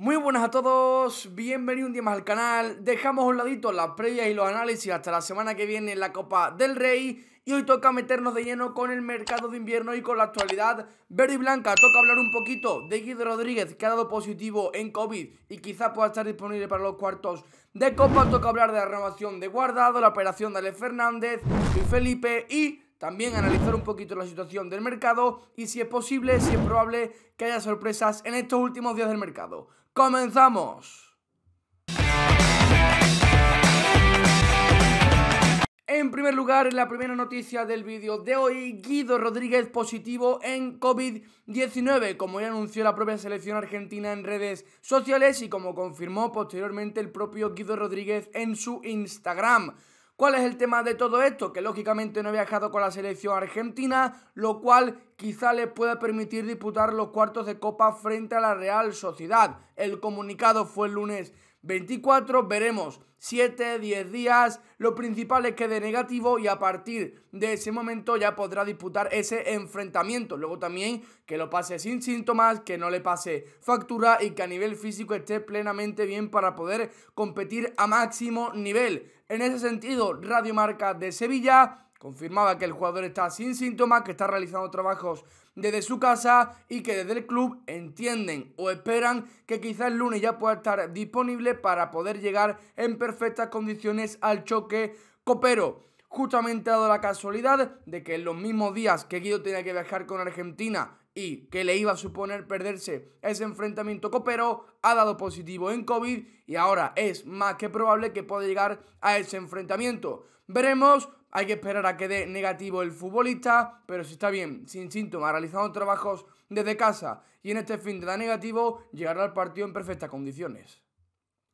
Muy buenas a todos, bienvenidos un día más al canal. Dejamos a un ladito las previas y los análisis hasta la semana que viene en la Copa del Rey. Y hoy toca meternos de lleno con el mercado de invierno y con la actualidad verde y blanca. Toca hablar un poquito de Guido Rodríguez, que ha dado positivo en COVID y quizá pueda estar disponible para los cuartos de Copa. Toca hablar de la renovación de Guardado, la operación de Ale Fernández y Felipe y también analizar un poquito la situación del mercado y si es posible, si es probable que haya sorpresas en estos últimos días del mercado. ¡Comenzamos! En primer lugar, la primera noticia del vídeo de hoy, Guido Rodríguez positivo en COVID-19, como ya anunció la propia selección argentina en redes sociales y como confirmó posteriormente el propio Guido Rodríguez en su Instagram. ¿Cuál es el tema de todo esto? Que lógicamente no he viajado con la selección argentina, lo cual quizá les pueda permitir disputar los cuartos de copa frente a la Real Sociedad. El comunicado fue el lunes 24, veremos 7, 10 días, lo principal es que de negativo y a partir de ese momento ya podrá disputar ese enfrentamiento. Luego también que lo pase sin síntomas, que no le pase factura y que a nivel físico esté plenamente bien para poder competir a máximo nivel. En ese sentido, Radio Marca de Sevilla Confirmaba que el jugador está sin síntomas, que está realizando trabajos desde su casa y que desde el club entienden o esperan que quizás el lunes ya pueda estar disponible para poder llegar en perfectas condiciones al choque copero. Justamente ha dado la casualidad de que en los mismos días que Guido tenía que viajar con Argentina y que le iba a suponer perderse ese enfrentamiento, copero, ha dado positivo en COVID y ahora es más que probable que pueda llegar a ese enfrentamiento. Veremos, hay que esperar a que dé negativo el futbolista, pero si está bien, sin síntomas, realizando trabajos desde casa y en este fin de da negativo, llegará al partido en perfectas condiciones.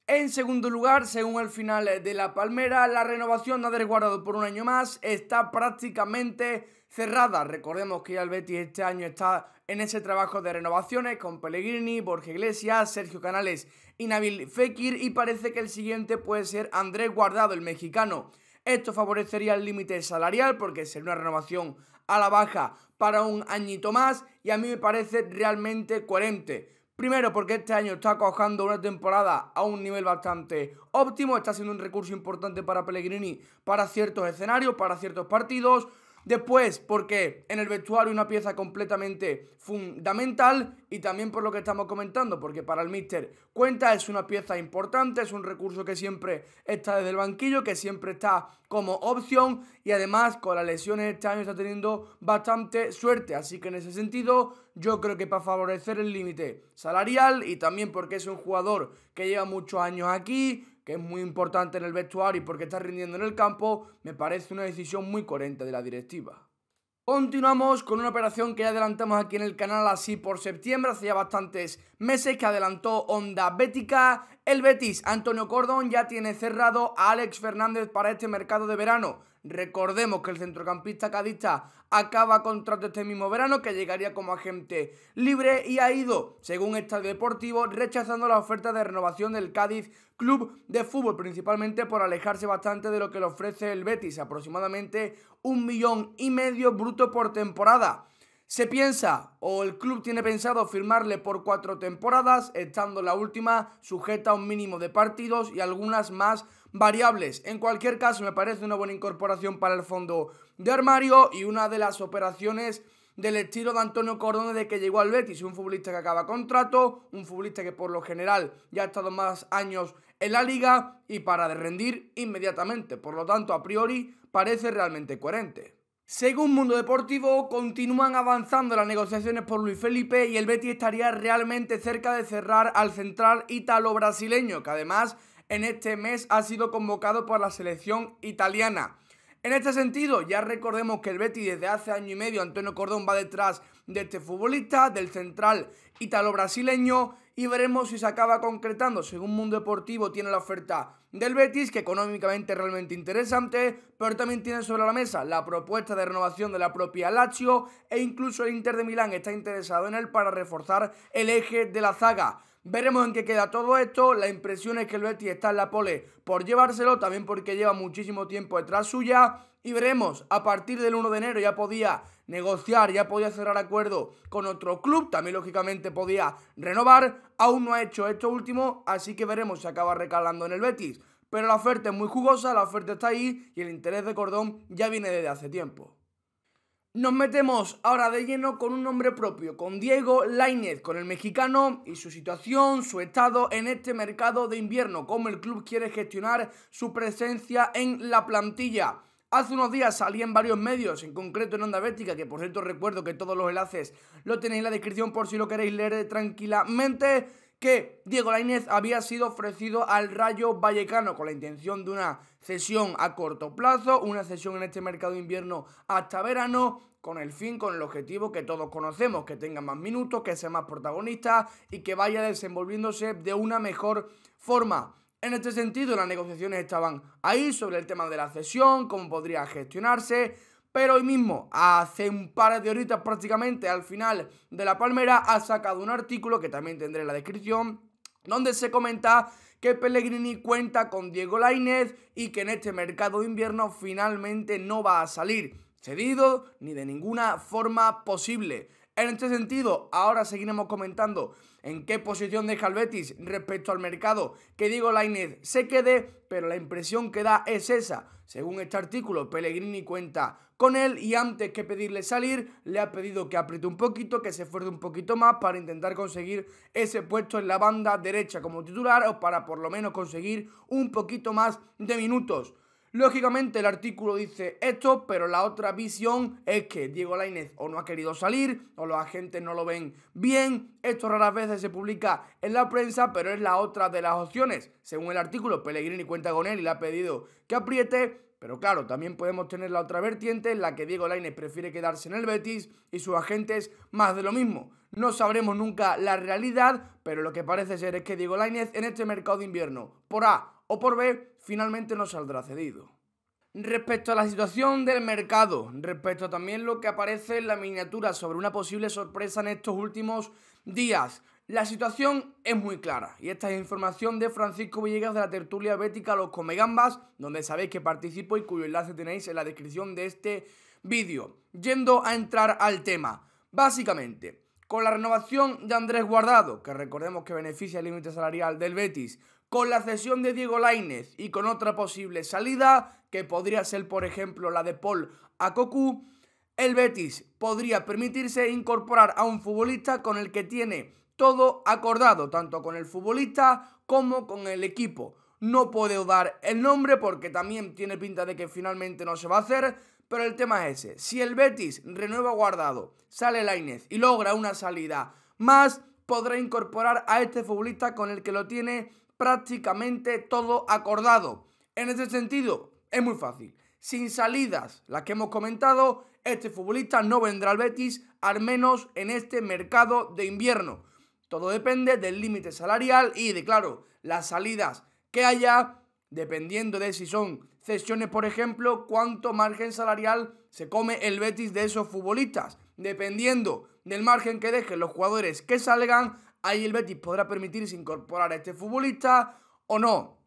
En segundo lugar, según el final eh, de la Palmera, la renovación de Andrés Guardado por un año más está prácticamente cerrada. Recordemos que ya el Betis este año está en ese trabajo de renovaciones con Pellegrini, Borja Iglesias, Sergio Canales y Nabil Fekir y parece que el siguiente puede ser Andrés Guardado, el mexicano. Esto favorecería el límite salarial porque sería una renovación a la baja para un añito más y a mí me parece realmente coherente. Primero, porque este año está cojando una temporada a un nivel bastante óptimo, está siendo un recurso importante para Pellegrini para ciertos escenarios, para ciertos partidos. Después, porque en el vestuario una pieza completamente fundamental y también por lo que estamos comentando, porque para el Mister cuenta es una pieza importante, es un recurso que siempre está desde el banquillo, que siempre está como opción y además con las lesiones este año está teniendo bastante suerte, así que en ese sentido yo creo que para favorecer el límite salarial y también porque es un jugador que lleva muchos años aquí, que es muy importante en el vestuario y porque está rindiendo en el campo, me parece una decisión muy coherente de la directiva. Continuamos con una operación que ya adelantamos aquí en el canal así por septiembre, hace ya bastantes meses que adelantó Onda Bética. El Betis, Antonio Cordón, ya tiene cerrado a Alex Fernández para este mercado de verano. Recordemos que el centrocampista cadista acaba contrato este mismo verano que llegaría como agente libre y ha ido, según Estadio Deportivo, rechazando la oferta de renovación del Cádiz Club de Fútbol, principalmente por alejarse bastante de lo que le ofrece el Betis, aproximadamente un millón y medio bruto por temporada. Se piensa o el club tiene pensado firmarle por cuatro temporadas, estando la última sujeta a un mínimo de partidos y algunas más variables. En cualquier caso, me parece una buena incorporación para el fondo de armario y una de las operaciones del estilo de Antonio Cordone de que llegó al Betis, un futbolista que acaba contrato, un futbolista que por lo general ya ha estado más años en la liga y para de rendir inmediatamente. Por lo tanto, a priori parece realmente coherente. Según Mundo Deportivo, continúan avanzando las negociaciones por Luis Felipe y el Betty estaría realmente cerca de cerrar al central italo brasileño que además en este mes ha sido convocado por la selección italiana. En este sentido, ya recordemos que el Betty desde hace año y medio, Antonio Cordón va detrás de este futbolista, del central italo brasileño y veremos si se acaba concretando. Según Mundo Deportivo tiene la oferta del Betis, que económicamente es realmente interesante, pero también tiene sobre la mesa la propuesta de renovación de la propia Lazio e incluso el Inter de Milán está interesado en él para reforzar el eje de la zaga. Veremos en qué queda todo esto. La impresión es que el Betis está en la pole por llevárselo, también porque lleva muchísimo tiempo detrás suya. Y veremos, a partir del 1 de enero ya podía negociar, ya podía cerrar acuerdo con otro club, también lógicamente podía renovar, aún no ha hecho esto último, así que veremos si acaba recalando en el Betis. Pero la oferta es muy jugosa, la oferta está ahí y el interés de Cordón ya viene desde hace tiempo. Nos metemos ahora de lleno con un nombre propio, con Diego Lainez, con el mexicano y su situación, su estado en este mercado de invierno, cómo el club quiere gestionar su presencia en la plantilla. Hace unos días salí en varios medios, en concreto en Onda Bética, que por cierto recuerdo que todos los enlaces lo tenéis en la descripción por si lo queréis leer tranquilamente que Diego Lainez había sido ofrecido al Rayo Vallecano con la intención de una cesión a corto plazo, una cesión en este mercado invierno hasta verano, con el fin, con el objetivo que todos conocemos, que tenga más minutos, que sea más protagonista y que vaya desenvolviéndose de una mejor forma. En este sentido, las negociaciones estaban ahí sobre el tema de la cesión, cómo podría gestionarse, pero hoy mismo, hace un par de horitas prácticamente, al final de La Palmera, ha sacado un artículo que también tendré en la descripción, donde se comenta que Pellegrini cuenta con Diego Lainez y que en este mercado de invierno finalmente no va a salir cedido ni de ninguna forma posible. En este sentido, ahora seguiremos comentando en qué posición deja el Betis respecto al mercado. Que Diego Lainez se quede, pero la impresión que da es esa. Según este artículo, Pellegrini cuenta con él y antes que pedirle salir, le ha pedido que apriete un poquito, que se esfuerce un poquito más para intentar conseguir ese puesto en la banda derecha como titular o para por lo menos conseguir un poquito más de minutos. Lógicamente el artículo dice esto, pero la otra visión es que Diego Lainez o no ha querido salir, o los agentes no lo ven bien. Esto raras veces se publica en la prensa, pero es la otra de las opciones. Según el artículo, Pellegrini cuenta con él y le ha pedido que apriete, pero claro, también podemos tener la otra vertiente en la que Diego Lainez prefiere quedarse en el Betis y sus agentes más de lo mismo. No sabremos nunca la realidad, pero lo que parece ser es que Diego Lainez en este mercado de invierno, por A, o por ver finalmente no saldrá cedido. Respecto a la situación del mercado, respecto a también lo que aparece en la miniatura sobre una posible sorpresa en estos últimos días, la situación es muy clara y esta es información de Francisco Villegas de la tertulia bética Los Comegambas, donde sabéis que participo y cuyo enlace tenéis en la descripción de este vídeo. Yendo a entrar al tema, básicamente, con la renovación de Andrés Guardado, que recordemos que beneficia el límite salarial del Betis, con la cesión de Diego Lainez y con otra posible salida, que podría ser por ejemplo la de Paul a el Betis podría permitirse incorporar a un futbolista con el que tiene todo acordado, tanto con el futbolista como con el equipo. No puedo dar el nombre porque también tiene pinta de que finalmente no se va a hacer, pero el tema es ese. Si el Betis renueva guardado, sale Lainez y logra una salida más, podrá incorporar a este futbolista con el que lo tiene prácticamente todo acordado. En ese sentido, es muy fácil. Sin salidas, las que hemos comentado, este futbolista no vendrá al Betis, al menos en este mercado de invierno. Todo depende del límite salarial y de, claro, las salidas que haya, dependiendo de si son cesiones, por ejemplo, cuánto margen salarial se come el Betis de esos futbolistas. Dependiendo del margen que dejen los jugadores que salgan, ahí el Betis podrá permitirse incorporar a este futbolista o no.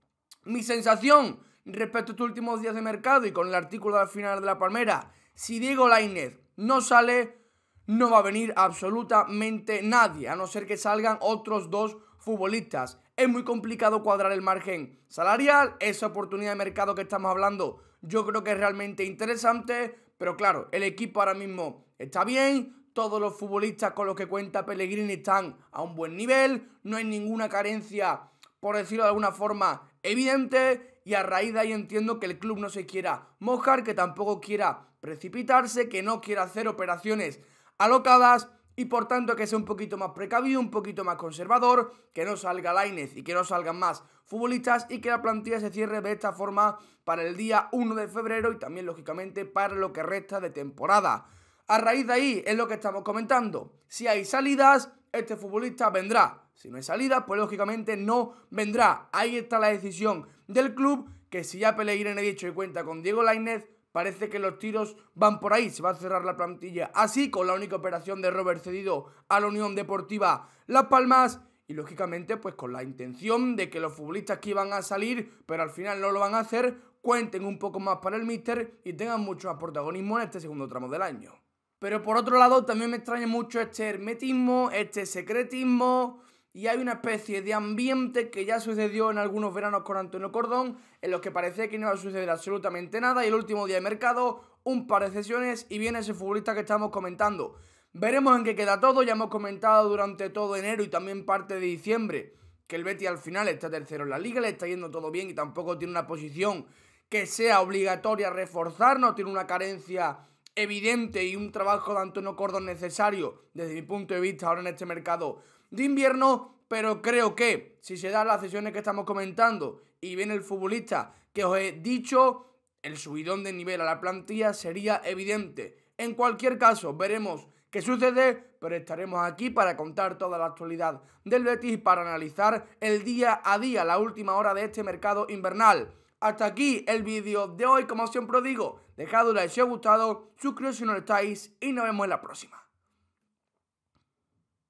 Mi sensación respecto a estos últimos días de mercado y con el artículo al final de la palmera, si Diego Lainez no sale, no va a venir absolutamente nadie, a no ser que salgan otros dos futbolistas. Es muy complicado cuadrar el margen salarial, esa oportunidad de mercado que estamos hablando yo creo que es realmente interesante, pero claro, el equipo ahora mismo está bien, todos los futbolistas con los que cuenta Pellegrini están a un buen nivel, no hay ninguna carencia, por decirlo de alguna forma, evidente y a raíz de ahí entiendo que el club no se quiera mojar, que tampoco quiera precipitarse, que no quiera hacer operaciones alocadas y por tanto que sea un poquito más precavido, un poquito más conservador, que no salga Lainez y que no salgan más futbolistas y que la plantilla se cierre de esta forma para el día 1 de febrero y también lógicamente para lo que resta de temporada. A raíz de ahí es lo que estamos comentando. Si hay salidas, este futbolista vendrá. Si no hay salidas pues lógicamente no vendrá. Ahí está la decisión del club, que si ya Pellegrini ha dicho y cuenta con Diego Lainez, parece que los tiros van por ahí, se va a cerrar la plantilla. Así, con la única operación de Robert cedido a la Unión Deportiva Las Palmas, y lógicamente pues con la intención de que los futbolistas que iban a salir, pero al final no lo van a hacer, cuenten un poco más para el míster y tengan mucho más protagonismo en este segundo tramo del año. Pero por otro lado, también me extraña mucho este hermetismo, este secretismo. Y hay una especie de ambiente que ya sucedió en algunos veranos con Antonio Cordón, en los que parecía que no va a suceder absolutamente nada. Y el último día de mercado, un par de sesiones y viene ese futbolista que estamos comentando. Veremos en qué queda todo. Ya hemos comentado durante todo enero y también parte de diciembre que el Betty al final está tercero en la liga, le está yendo todo bien y tampoco tiene una posición que sea obligatoria reforzar, no tiene una carencia evidente y un trabajo de Antonio Cordón necesario desde mi punto de vista ahora en este mercado de invierno, pero creo que si se dan las sesiones que estamos comentando y viene el futbolista que os he dicho, el subidón de nivel a la plantilla sería evidente. En cualquier caso, veremos qué sucede, pero estaremos aquí para contar toda la actualidad del Betis y para analizar el día a día, la última hora de este mercado invernal. Hasta aquí el vídeo de hoy, como siempre digo, dejad un like si os ha gustado, suscribiros si no lo estáis y nos vemos en la próxima.